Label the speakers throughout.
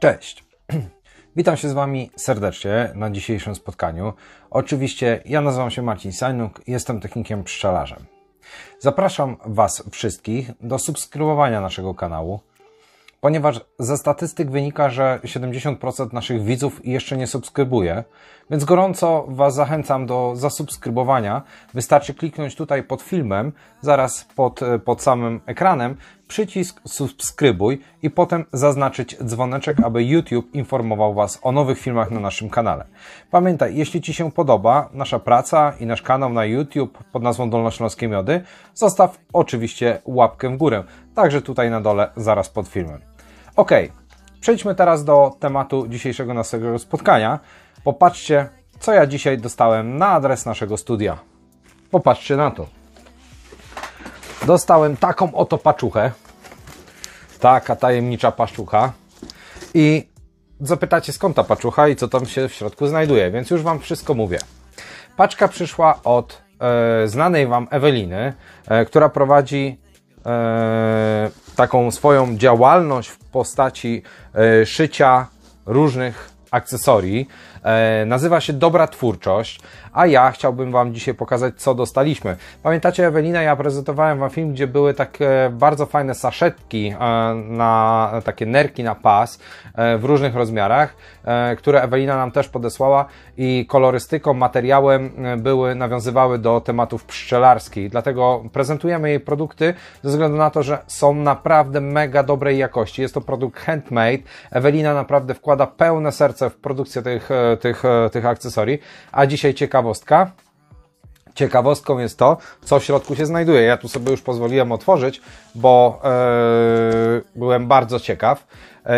Speaker 1: Cześć. Witam się z Wami serdecznie na dzisiejszym spotkaniu. Oczywiście ja nazywam się Marcin Sajnuk, jestem technikiem pszczelarzem. Zapraszam Was wszystkich do subskrybowania naszego kanału, ponieważ ze statystyk wynika, że 70% naszych widzów jeszcze nie subskrybuje, więc gorąco Was zachęcam do zasubskrybowania. Wystarczy kliknąć tutaj pod filmem, zaraz pod, e, pod samym ekranem, przycisk subskrybuj i potem zaznaczyć dzwoneczek, aby YouTube informował Was o nowych filmach na naszym kanale. Pamiętaj, jeśli Ci się podoba nasza praca i nasz kanał na YouTube pod nazwą Dolnośląskie Miody, zostaw oczywiście łapkę w górę, także tutaj na dole zaraz pod filmem. Ok, przejdźmy teraz do tematu dzisiejszego naszego spotkania. Popatrzcie, co ja dzisiaj dostałem na adres naszego studia. Popatrzcie na to. Dostałem taką oto paczuchę. Taka tajemnicza paczucha. I zapytacie skąd ta paczucha i co tam się w środku znajduje, więc już Wam wszystko mówię. Paczka przyszła od e, znanej Wam Eweliny, e, która prowadzi e, taką swoją działalność w postaci e, szycia różnych akcesorii. E, nazywa się Dobra Twórczość, a ja chciałbym Wam dzisiaj pokazać, co dostaliśmy. Pamiętacie, Ewelina, ja prezentowałem Wam film, gdzie były takie bardzo fajne saszetki e, na takie nerki na pas e, w różnych rozmiarach, które Ewelina nam też podesłała i kolorystyką, materiałem były, nawiązywały do tematów pszczelarskich. Dlatego prezentujemy jej produkty ze względu na to, że są naprawdę mega dobrej jakości. Jest to produkt handmade. Ewelina naprawdę wkłada pełne serce w produkcję tych tych, e, tych akcesorii. A dzisiaj ciekawostka. Ciekawostką jest to, co w środku się znajduje. Ja tu sobie już pozwoliłem otworzyć, bo yy, byłem bardzo ciekaw. Yy,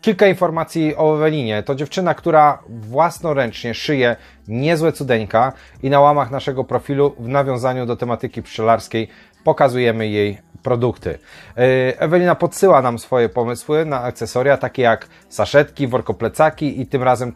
Speaker 1: Kilka informacji o Ewelinie. To dziewczyna, która własnoręcznie szyje niezłe cudeńka i na łamach naszego profilu w nawiązaniu do tematyki pszczelarskiej pokazujemy jej produkty. Y, Ewelina podsyła nam swoje pomysły na akcesoria, takie jak saszetki, workoplecaki i tym razem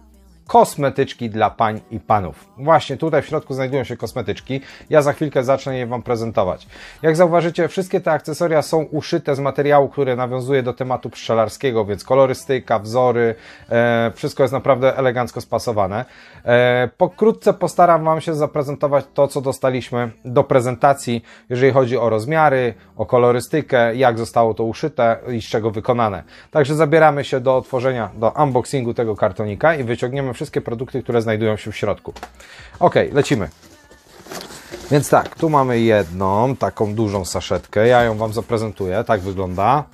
Speaker 1: kosmetyczki dla pań i panów. Właśnie tutaj w środku znajdują się kosmetyczki. Ja za chwilkę zacznę je Wam prezentować. Jak zauważycie, wszystkie te akcesoria są uszyte z materiału, który nawiązuje do tematu pszczelarskiego, więc kolorystyka, wzory, e, wszystko jest naprawdę elegancko spasowane. E, pokrótce postaram Wam się zaprezentować to, co dostaliśmy do prezentacji, jeżeli chodzi o rozmiary, o kolorystykę, jak zostało to uszyte i z czego wykonane. Także zabieramy się do otworzenia, do unboxingu tego kartonika i wyciągniemy wszystkie produkty, które znajdują się w środku. Ok, lecimy. Więc tak, tu mamy jedną taką dużą saszetkę. Ja ją Wam zaprezentuję. Tak wygląda.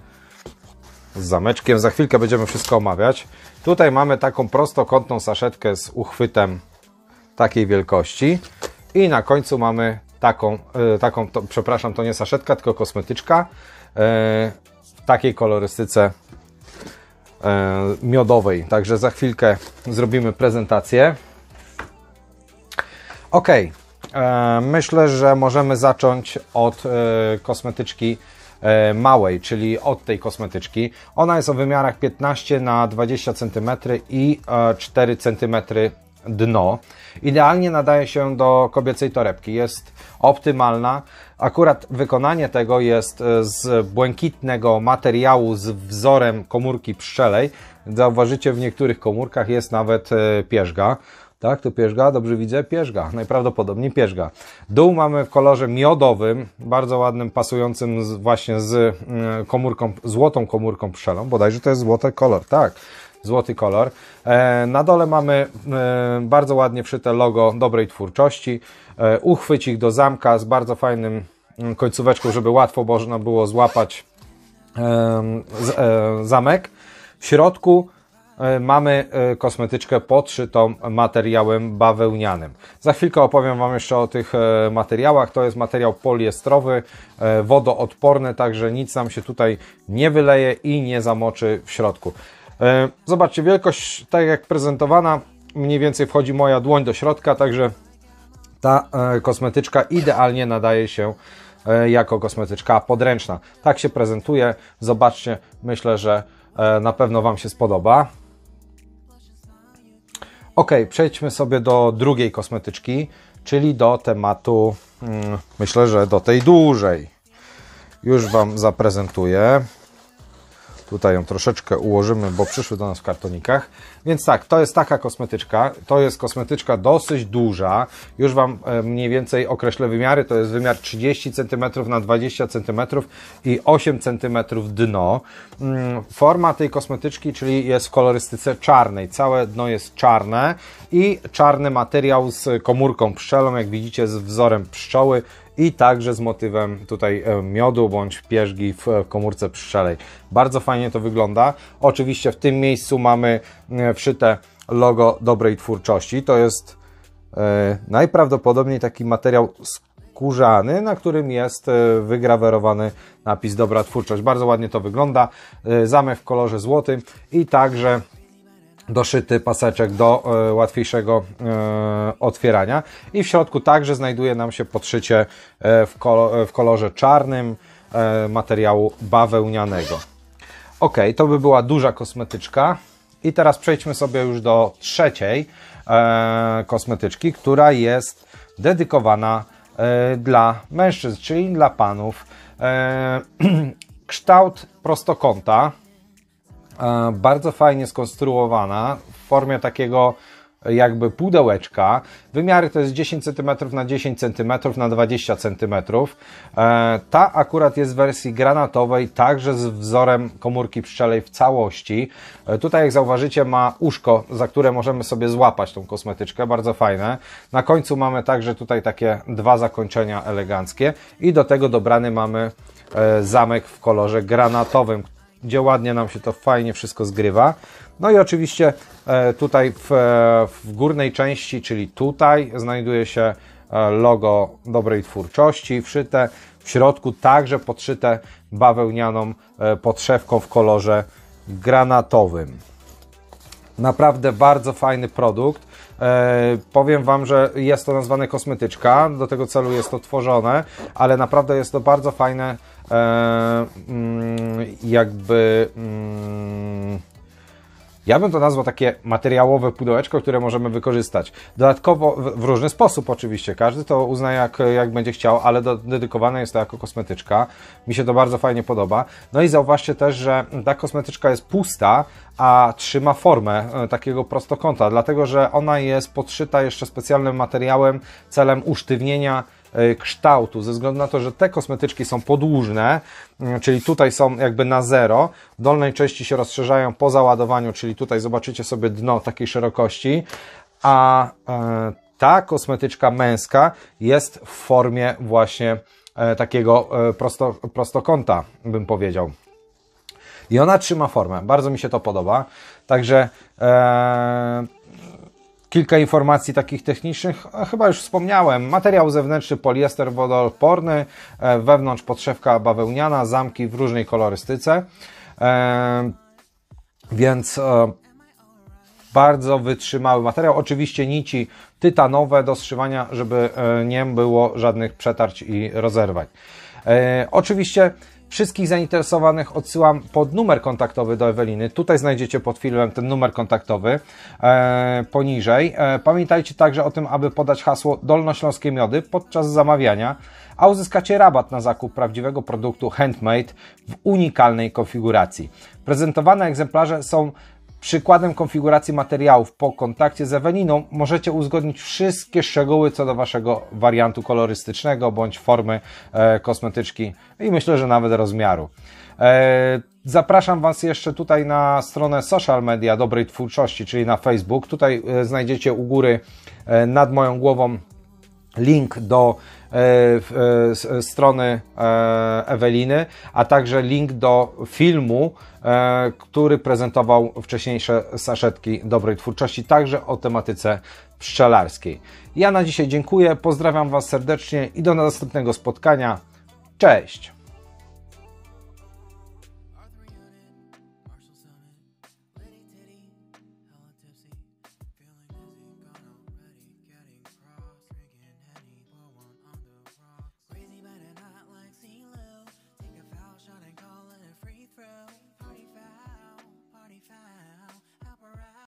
Speaker 1: Z zameczkiem. Za chwilkę będziemy wszystko omawiać. Tutaj mamy taką prostokątną saszetkę z uchwytem takiej wielkości. I na końcu mamy taką, e, taką to, przepraszam, to nie saszetka, tylko kosmetyczka e, w takiej kolorystyce E, miodowej. Także za chwilkę zrobimy prezentację. Ok, e, myślę, że możemy zacząć od e, kosmetyczki małej, czyli od tej kosmetyczki. Ona jest o wymiarach 15 na 20 cm i 4 cm dno. Idealnie nadaje się do kobiecej torebki, jest optymalna. Akurat wykonanie tego jest e, z błękitnego materiału z wzorem komórki pszczelej. Zauważycie, w niektórych komórkach jest nawet e, pierzga. Tak, tu pierzga, dobrze widzę, pierzga, najprawdopodobniej pierzga. Dół mamy w kolorze miodowym, bardzo ładnym, pasującym właśnie z mm, komórką, złotą komórką pszczelą, bodajże to jest złoty kolor, tak złoty kolor. E, na dole mamy e, bardzo ładnie wszyte logo dobrej twórczości, e, ich do zamka z bardzo fajnym mm, końcóweczką, żeby łatwo można było złapać zamek. W środku mamy kosmetyczkę podszytą materiałem bawełnianym. Za chwilkę opowiem Wam jeszcze o tych materiałach. To jest materiał poliestrowy, wodoodporny, także nic nam się tutaj nie wyleje i nie zamoczy w środku. E, zobaczcie, wielkość tak jak prezentowana, mniej więcej wchodzi moja dłoń do środka, także ta e, kosmetyczka idealnie nadaje się e, jako kosmetyczka podręczna. Tak się prezentuje, zobaczcie, myślę, że na pewno Wam się spodoba. Ok, przejdźmy sobie do drugiej kosmetyczki, czyli do tematu, mm, myślę, że do tej dłużej. Już Wam zaprezentuję. Tutaj ją troszeczkę ułożymy, bo przyszły do nas w kartonikach. Więc tak, to jest taka kosmetyczka. To jest kosmetyczka dosyć duża. Już Wam e, mniej więcej określę wymiary. To jest wymiar 30 cm na 20 cm i 8 cm dno. Mm, forma tej kosmetyczki, czyli jest w kolorystyce czarnej. Całe dno jest czarne i czarny materiał z komórką pszczelą, jak widzicie, z wzorem pszczoły i także z motywem tutaj e, miodu bądź pierzgi e, w komórce pszczelej. Bardzo fajnie to wygląda. Oczywiście w tym miejscu mamy e, wszyte logo dobrej twórczości. To jest najprawdopodobniej taki materiał skórzany, na którym jest wygrawerowany napis dobra twórczość. Bardzo ładnie to wygląda. Zamek w kolorze złotym i także doszyty paseczek do e, łatwiejszego e, otwierania i w środku także znajduje nam się podszycie e, w, e, w, kolorze czarnym e, materiału bawełnianego. Ok, to by była duża kosmetyczka i teraz przejdźmy sobie już do trzeciej e, kosmetyczki, która jest dedykowana dla mężczyzn, czyli dla panów. kształt prostokąta E, bardzo fajnie skonstruowana w formie takiego jakby pudełeczka. Wymiary to jest 10 cm na 10 cm na 20 cm. E, ta akurat jest w wersji granatowej, także z wzorem komórki pszczelej w całości. E, tutaj jak zauważycie ma uszko, za które możemy sobie złapać tą kosmetyczkę, bardzo fajne. Na końcu mamy także tutaj takie dwa zakończenia eleganckie i do tego dobrany mamy zamek w kolorze granatowym, gdzie ładnie nam się to fajnie wszystko zgrywa. No i oczywiście e, tutaj w, e, w górnej części, czyli tutaj, znajduje się e, logo dobrej twórczości wszyte. W środku także podszyte bawełnianą podszewką w kolorze granatowym. Naprawdę bardzo fajny produkt. powiem Wam, że jest to nazwane kosmetyczka, do tego celu jest to tworzone, ale naprawdę jest to bardzo fajne E, mm, jakby. Mm, ja bym to nazwał takie materiałowe pudełeczko, które możemy wykorzystać. Dodatkowo, w różny sposób oczywiście, każdy to uzna jak, jak będzie chciał, ale do, dedykowane jest to jako kosmetyczka. Mi się to bardzo fajnie podoba. No i zauważcie też, że ta kosmetyczka jest pusta, a trzyma formę e, takiego prostokąta, dlatego że ona jest podszyta jeszcze specjalnym materiałem celem usztywnienia E, kształtu, ze względu na to, że te kosmetyczki są podłużne, mm, czyli tutaj są jakby na zero, w dolnej części się rozszerzają po załadowaniu, czyli tutaj zobaczycie sobie dno takiej szerokości, a e, ta kosmetyczka męska jest w formie właśnie e, takiego prosto, prostokąta, bym powiedział. I ona trzyma formę, bardzo mi się to podoba. Także Kilka informacji takich technicznych, chyba już wspomniałem. Materiał zewnętrzny poliester wodoodporny, e, wewnątrz podszewka bawełniana, zamki w różnej kolorystyce. E, więc e, bardzo wytrzymały materiał. Oczywiście nici tytanowe do zszywania, żeby nie było żadnych przetarć i rozerwań. Oczywiście Wszystkich zainteresowanych odsyłam pod numer kontaktowy do Eweliny. Tutaj znajdziecie pod filmem ten numer kontaktowy e, poniżej. E, pamiętajcie także o tym, aby podać hasło Dolnośląskie Miody podczas zamawiania, a uzyskacie rabat na zakup prawdziwego produktu handmade w unikalnej konfiguracji. Prezentowane egzemplarze są Przykładem konfiguracji materiałów po kontakcie z Eweliną możecie uzgodnić wszystkie szczegóły co do Waszego wariantu kolorystycznego bądź formy e, kosmetyczki i myślę, że nawet rozmiaru. E, Zapraszam Was jeszcze tutaj na stronę social media dobrej twórczości, czyli na Facebook. Tutaj e, znajdziecie u góry e, nad moją głową link do E, e, e, strony Eweliny, a także link do filmu, który prezentował wcześniejsze saszetki dobrej twórczości, także o tematyce pszczelarskiej. Ja na dzisiaj dziękuję, pozdrawiam Was serdecznie i do następnego spotkania. Cześć!